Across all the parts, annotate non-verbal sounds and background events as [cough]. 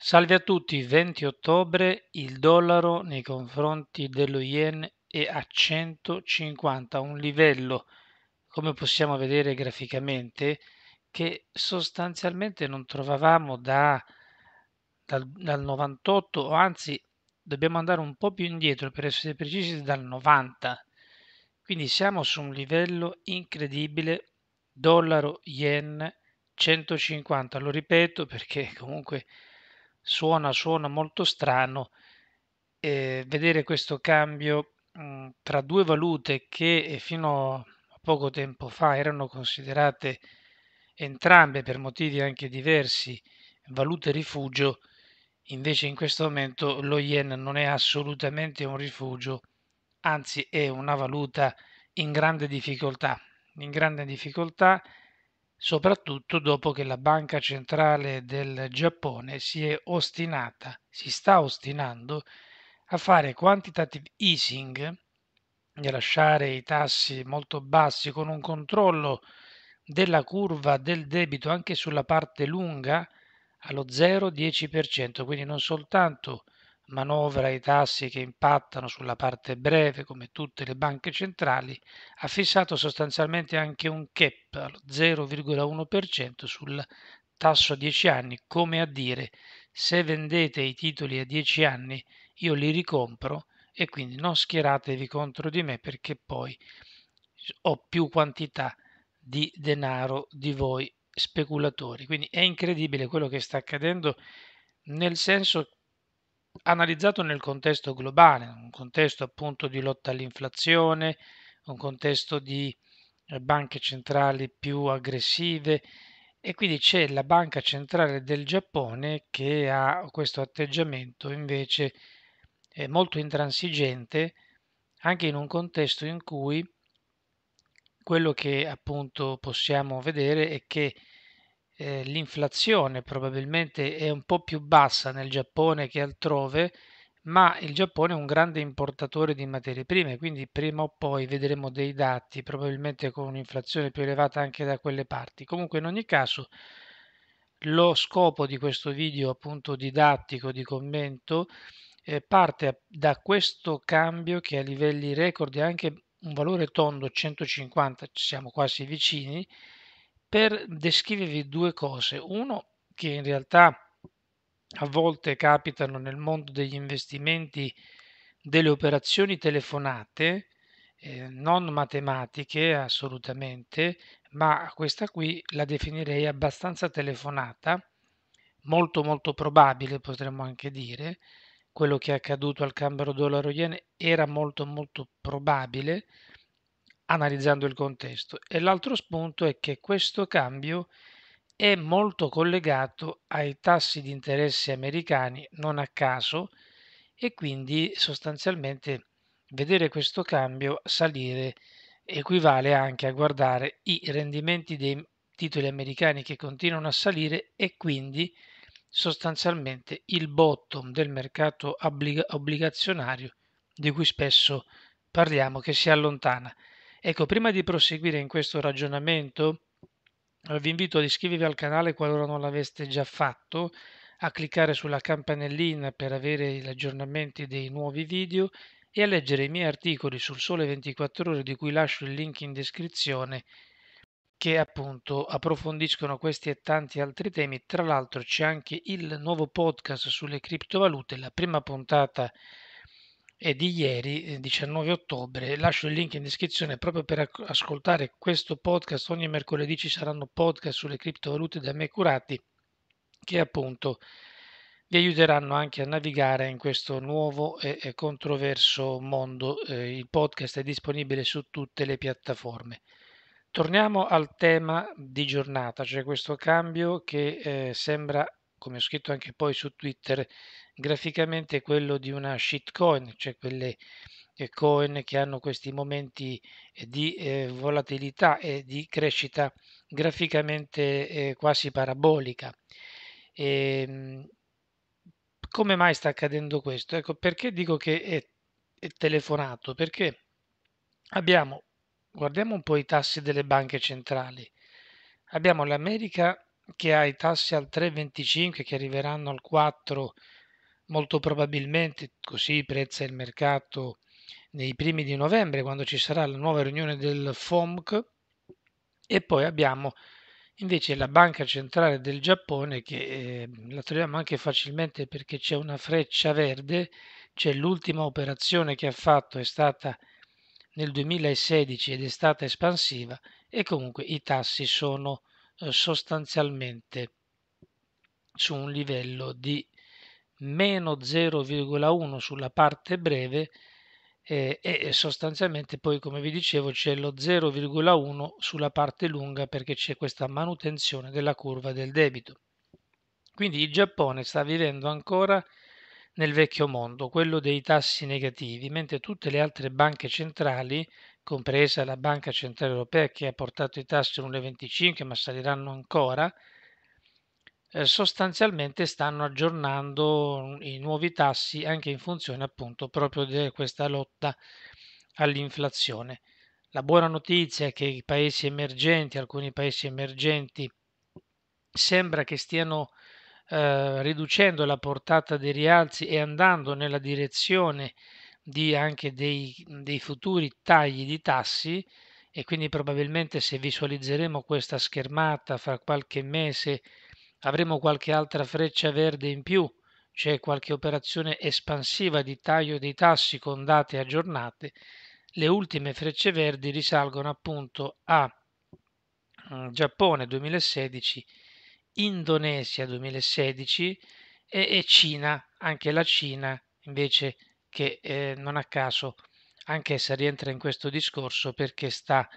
Salve a tutti, 20 ottobre il dollaro nei confronti dello yen è a 150, un livello, come possiamo vedere graficamente, che sostanzialmente non trovavamo da, dal, dal 98, o anzi dobbiamo andare un po' più indietro per essere precisi dal 90. Quindi siamo su un livello incredibile, dollaro yen 150, lo ripeto perché comunque suona, suona molto strano eh, vedere questo cambio mh, mm, tra due valute che eh, fino a poco tempo fa erano considerate entrambe per motivi anche diversi valute rifugio, invece in questo momento lo yen non è assolutamente un rifugio, anzi è una valuta in grande difficoltà, in grande difficoltà soprattutto dopo che la Banca Centrale del Giappone si è ostinata, si sta ostinando a fare quantitative easing e lasciare i tassi molto bassi con un controllo della curva del debito anche sulla parte lunga allo 0,10%, quindi non soltanto manovra i tassi che impattano sulla parte breve come tutte le banche centrali, ha fissato sostanzialmente anche un cap allo 0,1% sul tasso a 10 anni, come a dire se vendete i titoli a 10 anni io li ricompro e quindi non schieratevi contro di me perché poi ho più quantità di denaro di voi speculatori. Quindi è incredibile quello che sta accadendo nel senso analizzato nel contesto globale, un contesto appunto di lotta all'inflazione, un contesto di eh, banche centrali più aggressive e quindi c'è la banca centrale del Giappone che ha questo atteggiamento invece eh, molto intransigente anche in un contesto in cui quello che appunto possiamo vedere è che eh, l'inflazione probabilmente è un po' più bassa nel Giappone che altrove, ma il Giappone è un grande importatore di materie prime, quindi prima o poi vedremo dei dati, probabilmente con un'inflazione più elevata anche da quelle parti. Comunque in ogni caso lo scopo di questo video appunto didattico di commento eh, parte da questo cambio che a livelli record è anche un valore tondo 150, ci siamo quasi vicini, per descrivervi due cose. Uno, che in realtà a volte capitano nel mondo degli investimenti delle operazioni telefonate, eh, non matematiche assolutamente, ma questa qui la definirei abbastanza telefonata, molto molto probabile potremmo anche dire, quello che è accaduto al cambio dollaro yen era molto molto probabile, analizzando il contesto e l'altro spunto è che questo cambio è molto collegato ai tassi di interesse americani non a caso e quindi sostanzialmente vedere questo cambio salire equivale anche a guardare i rendimenti dei titoli americani che continuano a salire e quindi sostanzialmente il bottom del mercato obbligazionario di cui spesso parliamo che si allontana. Ecco, prima di proseguire in questo ragionamento, eh, vi invito ad iscrivervi al canale qualora non l'aveste già fatto, a cliccare sulla campanellina per avere gli aggiornamenti dei nuovi video e a leggere i miei articoli sul Sole 24 ore di cui lascio il link in descrizione che appunto approfondiscono questi e tanti altri temi. Tra l'altro c'è anche il nuovo podcast sulle criptovalute, la prima puntata e di ieri, 19 eh, ottobre. Lascio il link in descrizione proprio per ascoltare questo podcast. Ogni mercoledì ci saranno podcast sulle criptovalute da me curati che appunto vi aiuteranno anche a navigare in questo nuovo e controverso mondo. Eh, il podcast è disponibile su tutte le piattaforme. Torniamo al tema di giornata, cioè questo cambio che eh, sembra come ho scritto anche poi su Twitter, graficamente quello di una shitcoin, cioè quelle eh, coin che hanno questi momenti eh, di eh, volatilità e di crescita graficamente quasi parabolica. E, ehm, come mai sta accadendo questo? Ecco, perché dico che è telefonato? Perché abbiamo, guardiamo un po' i tassi delle banche centrali. Abbiamo l'America che ha i tassi al 3,25 che arriveranno al 4 molto probabilmente, così prezza il mercato nei primi di novembre quando ci sarà la nuova riunione del FOMC e poi abbiamo invece la banca centrale del Giappone che eh, la troviamo anche facilmente perché c'è una freccia verde, c'è l'ultima operazione che ha fatto è stata nel 2016 ed è stata espansiva e comunque i tassi sono eh, sostanzialmente su un livello di meno 0,1 sulla parte breve eh, e sostanzialmente poi come vi dicevo c'è lo 0,1 sulla parte lunga perché c'è questa manutenzione della curva del debito. Quindi il Giappone sta vivendo ancora nel vecchio mondo, quello dei tassi negativi, mentre tutte le altre banche centrali compresa la Banca Centrale Europea che ha portato i tassi all'1,25 ma saliranno ancora, eh, sostanzialmente stanno aggiornando mm, i nuovi tassi anche in funzione appunto proprio di questa lotta all'inflazione. La buona notizia è che i paesi emergenti, alcuni paesi emergenti, sembra che stiano eh, riducendo la portata dei rialzi e andando nella direzione eh, di anche dei, mhmm, dei futuri tagli di tassi e quindi probabilmente se visualizzeremo questa schermata fra qualche mese avremo qualche altra freccia verde in più, cioè qualche operazione espansiva di taglio dei tassi con date aggiornate, le ultime frecce verdi risalgono appunto a mhmm, Giappone 2016, Indonesia 2016 e, e Cina, anche la Cina invece che eh, non a caso anche essa rientra in questo discorso perché sta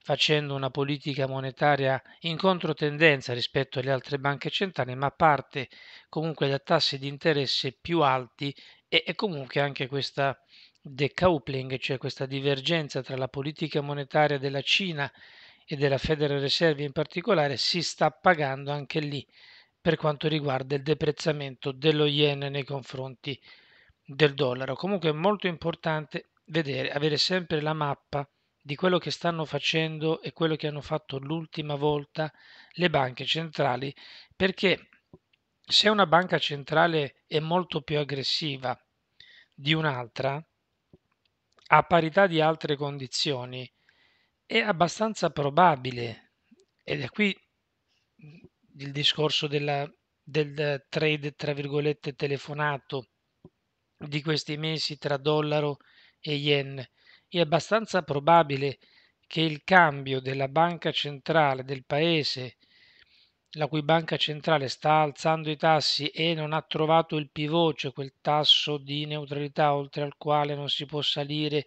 facendo una politica monetaria in controtendenza rispetto alle altre banche centrali, ma parte comunque da tassi di interesse più alti e, e comunque anche questa decoupling, cioè questa divergenza tra la politica monetaria della Cina e della Federal Reserve in particolare, si sta pagando anche lì per quanto riguarda il deprezzamento dello yen nei confronti del dollaro. Comunque è molto importante vedere, avere sempre la mappa di quello che stanno facendo e quello che hanno fatto l'ultima volta le banche centrali, perché se una banca centrale è molto più aggressiva di un'altra, a parità di altre condizioni, è abbastanza probabile, ed è qui il discorso della, del trade, tra virgolette, telefonato, di questi mesi tra dollaro e yen. È abbastanza probabile che il cambio della banca centrale del paese, la cui banca centrale sta alzando i tassi e non ha trovato il pivot, cioè quel tasso di neutralità oltre al quale non si può salire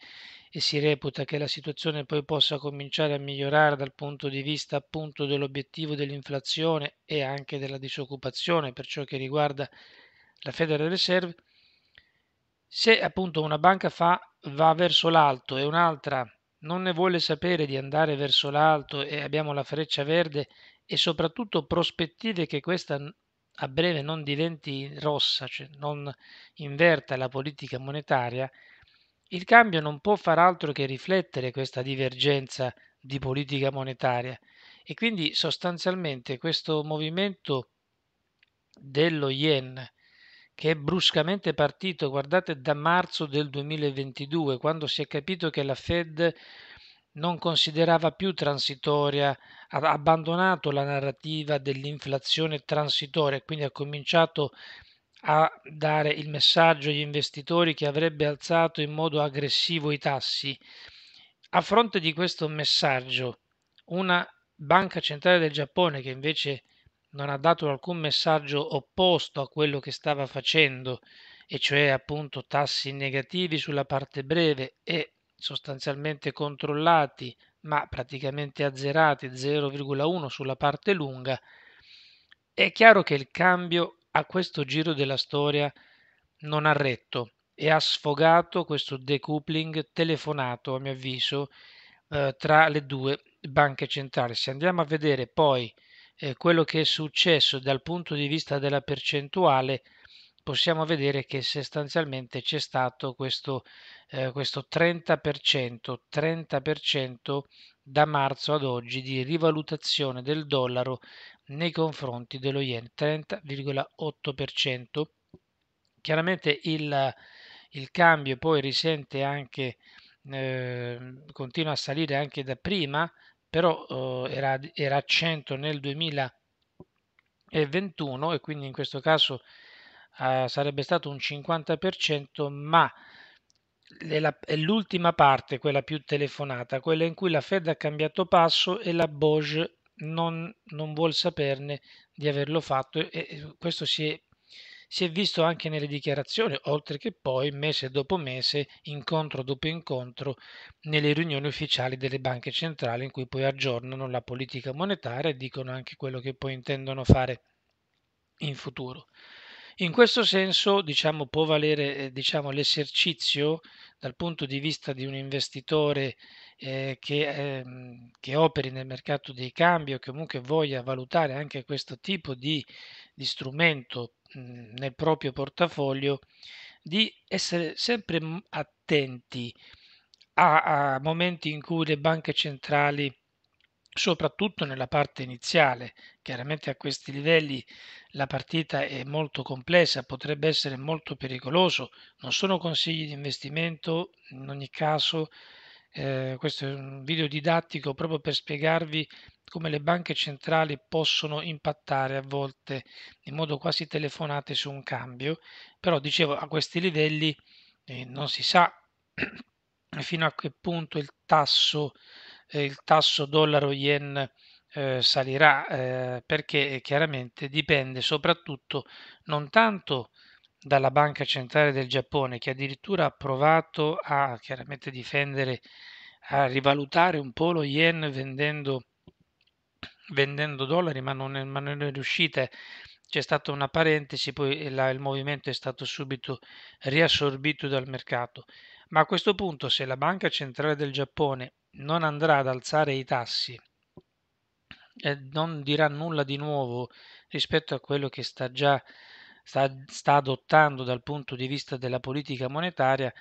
e si reputa che la situazione poi possa cominciare a migliorare dal punto di vista appunto dell'obiettivo dell'inflazione e anche della disoccupazione per ciò che riguarda la Federal Reserve, se appunto una banca fa, va verso l'alto e un'altra non ne vuole sapere di andare verso l'alto e abbiamo la freccia verde e soprattutto prospettive che questa a breve non diventi rossa, cioè non inverta la politica monetaria, il cambio non può far altro che riflettere questa divergenza di politica monetaria e quindi sostanzialmente questo movimento dello yen che è bruscamente partito, guardate, da marzo del 2022, quando si è capito che la Fed non considerava più transitoria, ha abbandonato la narrativa dell'inflazione transitoria e quindi ha cominciato a dare il messaggio agli investitori che avrebbe alzato in modo aggressivo i tassi. A fronte di questo messaggio, una banca centrale del Giappone che invece non ha dato alcun messaggio opposto a quello che stava facendo, e cioè appunto tassi negativi sulla parte breve e sostanzialmente controllati, ma praticamente azzerati, 0,1 sulla parte lunga, è chiaro che il cambio a questo giro della storia non ha retto e ha sfogato questo decoupling telefonato, a mio avviso, eh, tra le due banche centrali. Se andiamo a vedere poi eh, quello che è successo dal punto di vista della percentuale, possiamo vedere che sostanzialmente c'è stato questo, eh, questo 30%, 30% da marzo ad oggi di rivalutazione del dollaro nei confronti dello yen, 30,8%. Chiaramente il, il, cambio poi risente anche, eh, continua a salire anche da prima, però eh, era, era, a 100 nel 2021 e quindi in questo caso eh, sarebbe stato un 50%, ma è l'ultima parte, quella più telefonata, quella in cui la Fed ha cambiato passo e la Bosch non, non vuole saperne di averlo fatto e, e questo si è si è visto anche nelle dichiarazioni, oltre che poi mese dopo mese, incontro dopo incontro, nelle riunioni ufficiali delle banche centrali in cui poi aggiornano la politica monetaria e dicono anche quello che poi intendono fare in futuro. In questo senso, diciamo, può valere eh, diciamo, l'esercizio dal punto di vista di un investitore eh, che, eh, che, operi nel mercato dei cambi o comunque voglia valutare anche questo tipo di, di strumento nel proprio portafoglio di essere sempre attenti a, a momenti in cui le banche centrali soprattutto nella parte iniziale. Chiaramente a questi livelli la partita è molto complessa, potrebbe essere molto pericoloso. Non sono consigli di investimento, in ogni caso eh, questo è un video didattico proprio per spiegarvi come le banche centrali possono impattare a volte in modo quasi telefonate su un cambio, però dicevo a questi livelli eh, non si sa [clears throat] fino a che punto il tasso, eh, il tasso dollaro-yen eh, salirà, eh, perché eh, chiaramente dipende soprattutto non tanto dalla Banca Centrale del Giappone che addirittura ha provato a chiaramente difendere, a rivalutare un po' lo yen vendendo, vendendo dollari, ma non, ma non è riuscita. C'è stata una parentesi, poi la, il movimento è stato subito riassorbito dal mercato. Ma a questo punto, se la Banca Centrale del Giappone non andrà ad alzare i tassi e eh, non dirà nulla di nuovo rispetto a quello che sta già sta, sta adottando dal punto di vista della politica monetaria,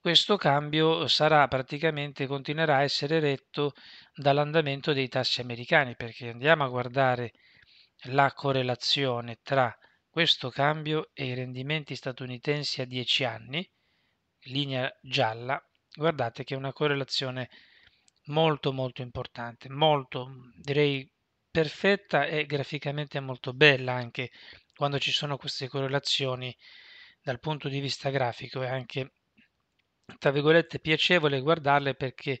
questo cambio sarà praticamente continuerà a essere retto dall'andamento dei tassi americani perché andiamo a guardare la correlazione tra questo cambio e i rendimenti statunitensi a 10 anni linea gialla guardate che è una correlazione molto molto importante molto direi perfetta e graficamente molto bella anche quando ci sono queste correlazioni dal punto di vista grafico è anche tra virgolette piacevole guardarle perché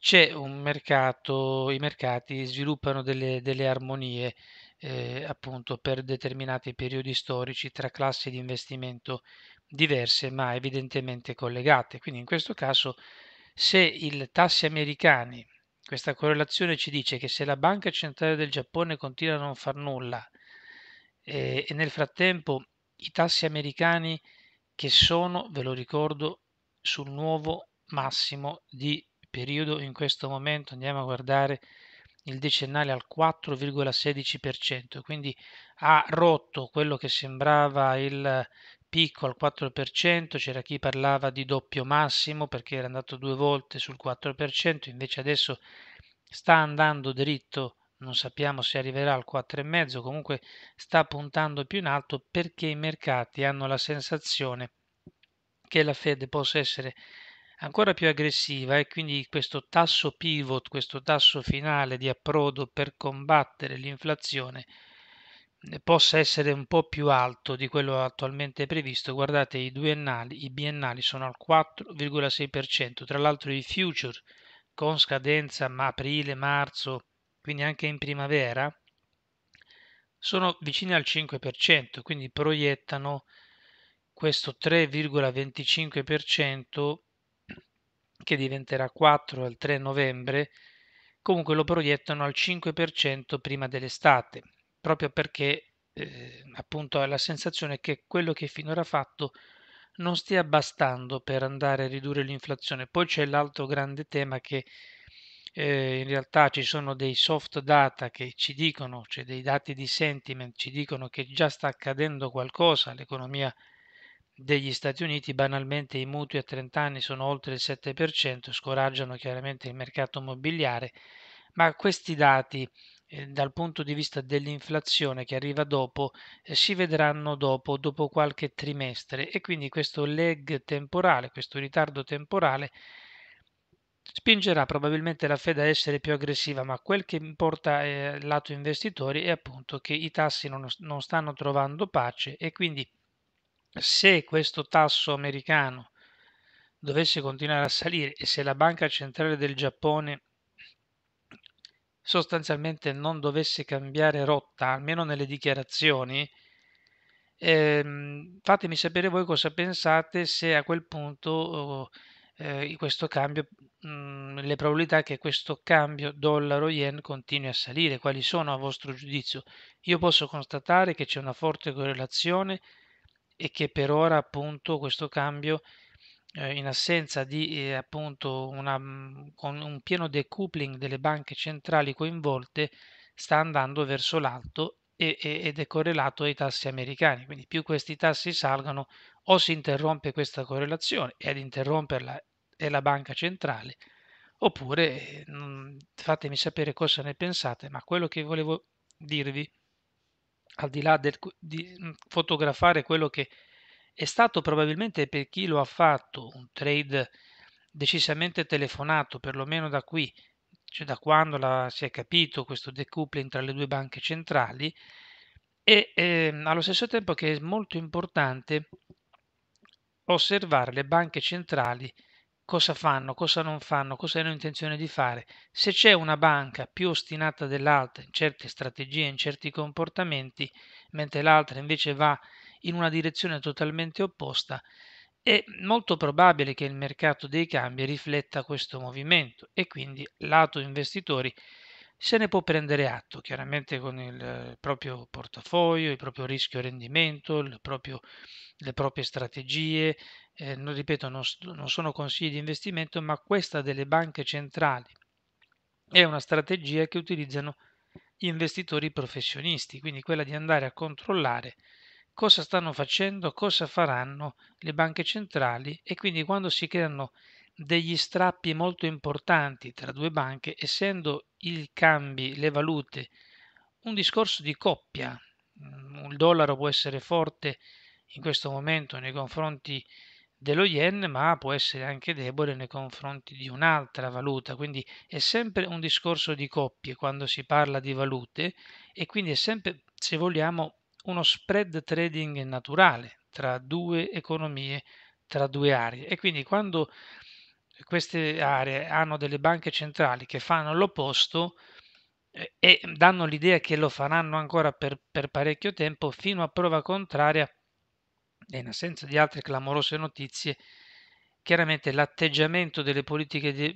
c'è un mercato, i mercati sviluppano delle, delle armonie eh, appunto per determinati periodi storici tra classi di investimento diverse ma evidentemente collegate. Quindi in questo caso se i tassi americani, questa correlazione ci dice che se la Banca Centrale del Giappone continua a non far nulla, e, eh, e nel frattempo i tassi americani che sono, ve lo ricordo, sul nuovo massimo di periodo in questo momento andiamo a guardare il decennale al 4,16%, quindi ha rotto quello che sembrava il picco al 4%, c'era chi parlava di doppio massimo perché era andato due volte sul 4%, invece adesso sta andando dritto non sappiamo se arriverà al 4,5, comunque sta puntando più in alto perché i mercati hanno la sensazione che la Fed possa essere ancora più aggressiva e quindi questo tasso pivot, questo tasso finale di approdo per combattere l'inflazione eh, possa essere un po' più alto di quello attualmente previsto. Guardate, i duennali, i biennali sono al 4,6%, tra l'altro i future con scadenza ma aprile, marzo quindi anche in primavera, sono vicine al 5%, quindi proiettano questo 3,25% che diventerà 4 al 3 novembre, comunque lo proiettano al 5% prima dell'estate, proprio perché eh, appunto ha la sensazione che quello che finora ha fatto non stia bastando per andare a ridurre l'inflazione. Poi c'è l'altro grande tema che eh, in realtà ci sono dei soft data che ci dicono, cioè dei dati di sentiment, ci dicono che già sta accadendo qualcosa, all'economia degli Stati Uniti, banalmente i mutui a 30 anni sono oltre il 7%, scoraggiano chiaramente il mercato immobiliare, ma questi dati eh, dal punto di vista dell'inflazione che arriva dopo eh, si vedranno dopo, dopo qualche trimestre e quindi questo lag temporale, questo ritardo temporale spingerà probabilmente la Fed a essere più aggressiva, ma quel che importa eh, lato investitori è appunto che i tassi non, non stanno trovando pace e quindi se questo tasso americano dovesse continuare a salire e se la banca centrale del Giappone sostanzialmente non dovesse cambiare rotta, almeno nelle dichiarazioni, ehm, fatemi sapere voi cosa pensate se a quel punto... Oh, eh, questo cambio, mh, mm, le probabilità che questo cambio dollaro-yen continui a salire. Quali sono a vostro giudizio? Io posso constatare che c'è una forte correlazione e che per ora appunto questo cambio eh, in assenza di eh, appunto una, mm, con un pieno decoupling delle banche centrali coinvolte sta andando verso l'alto ed è correlato ai tassi americani. Quindi più questi tassi salgano o si interrompe questa correlazione e ad interromperla è la banca centrale, oppure fatemi sapere cosa ne pensate, ma quello che volevo dirvi, al di là del, di mm, fotografare quello che è stato probabilmente per chi lo ha fatto un trade decisamente telefonato, perlomeno da qui, cioè da quando la, si è capito questo decoupling tra le due banche centrali, e ehm, allo stesso tempo che è molto importante osservare le banche centrali cosa fanno, cosa non fanno, cosa hanno intenzione di fare. Se c'è una banca più ostinata dell'altra in certe strategie, in certi comportamenti, mentre l'altra invece va in una direzione totalmente opposta, è molto probabile che il mercato dei cambi rifletta questo movimento e quindi lato investitori se ne può prendere atto, chiaramente con il proprio portafoglio, il proprio rischio rendimento, il proprio le proprie strategie, eh, non, ripeto, non, non sono consigli di investimento, ma questa delle banche centrali è una strategia che utilizzano gli investitori professionisti, quindi quella di andare a controllare cosa stanno facendo, cosa faranno le banche centrali e quindi quando si creano degli strappi molto importanti tra due banche, essendo i cambi, le valute, un discorso di coppia, il mm, dollaro può essere forte in questo momento nei confronti dello yen, ma può essere anche debole nei confronti di un'altra valuta, quindi è sempre un discorso di coppie quando si parla di valute e quindi è sempre, se vogliamo, uno spread trading naturale tra due economie, tra due aree. E quindi quando queste aree hanno delle banche centrali che fanno l'opposto eh, e danno l'idea che lo faranno ancora per, per parecchio tempo, fino a prova contraria e in assenza di altre clamorose notizie, chiaramente l'atteggiamento delle politiche mhmm, di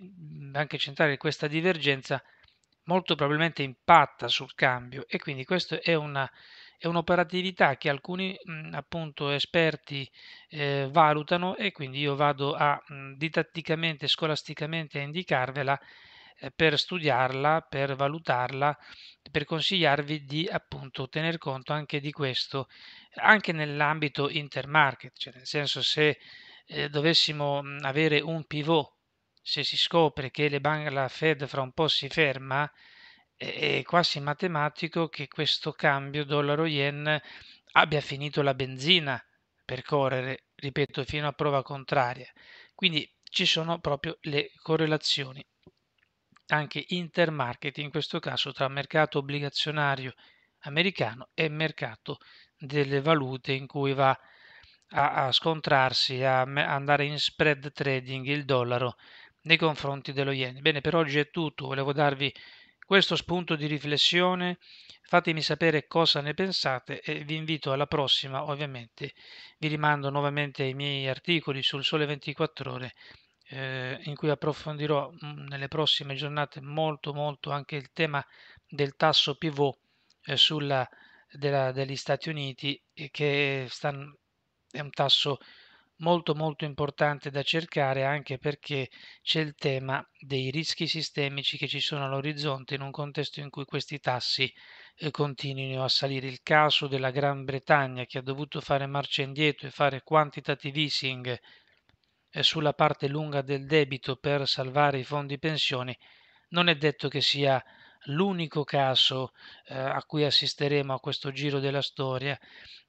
banche centrali in questa divergenza molto probabilmente impatta sul cambio e quindi questa è, una, è un'operatività che alcuni mh, mhmm, appunto esperti eh, valutano e quindi io vado a mh, mhmm, didatticamente, scolasticamente a indicarvela eh, per studiarla, per valutarla, per consigliarvi di appunto tener conto anche di questo, anche nell'ambito intermarket, cioè nel senso se eh, dovessimo avere un pivot, se si scopre che le banche, la Fed fra un po' si ferma, eh, è quasi matematico che questo cambio dollaro-yen abbia finito la benzina per correre, ripeto, fino a prova contraria. Quindi ci sono proprio le correlazioni anche intermarket, in questo caso tra mercato obbligazionario americano e mercato delle valute in cui va a, a scontrarsi, a, a andare in spread trading il dollaro nei confronti dello yen. Bene, per oggi è tutto, volevo darvi questo spunto di riflessione, fatemi sapere cosa ne pensate e vi invito alla prossima, ovviamente vi rimando nuovamente ai miei articoli sul Sole 24 ore eh, in cui approfondirò mm, nelle prossime giornate molto molto anche il tema del tasso pivot eh, sulla, della, degli Stati Uniti eh, che stanno, è un tasso molto molto importante da cercare anche perché c'è il tema dei rischi sistemici che ci sono all'orizzonte in un contesto in cui questi tassi eh, continuino a salire. Il caso della Gran Bretagna che ha dovuto fare marcia indietro e fare quantitative easing sulla parte lunga del debito per salvare i fondi pensioni non è detto che sia l'unico caso eh, a cui assisteremo a questo giro della storia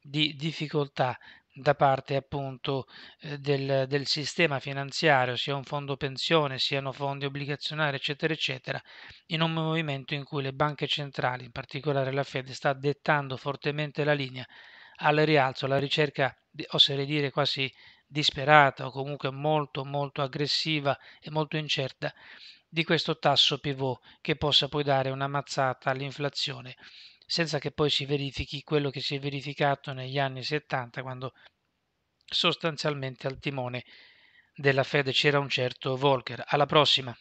di difficoltà da parte appunto eh, del, del, sistema finanziario, sia un fondo pensione, siano fondi obbligazionari, eccetera, eccetera, in un movimento in cui le banche centrali, in particolare la Fed, sta dettando fortemente la linea al rialzo, la ricerca, oserei dire, quasi disperata o comunque molto molto aggressiva e molto incerta di questo tasso pivot che possa poi dare una mazzata all'inflazione senza che poi si verifichi quello che si è verificato negli anni 70 quando sostanzialmente al timone della Fed c'era un certo Volcker. Alla prossima!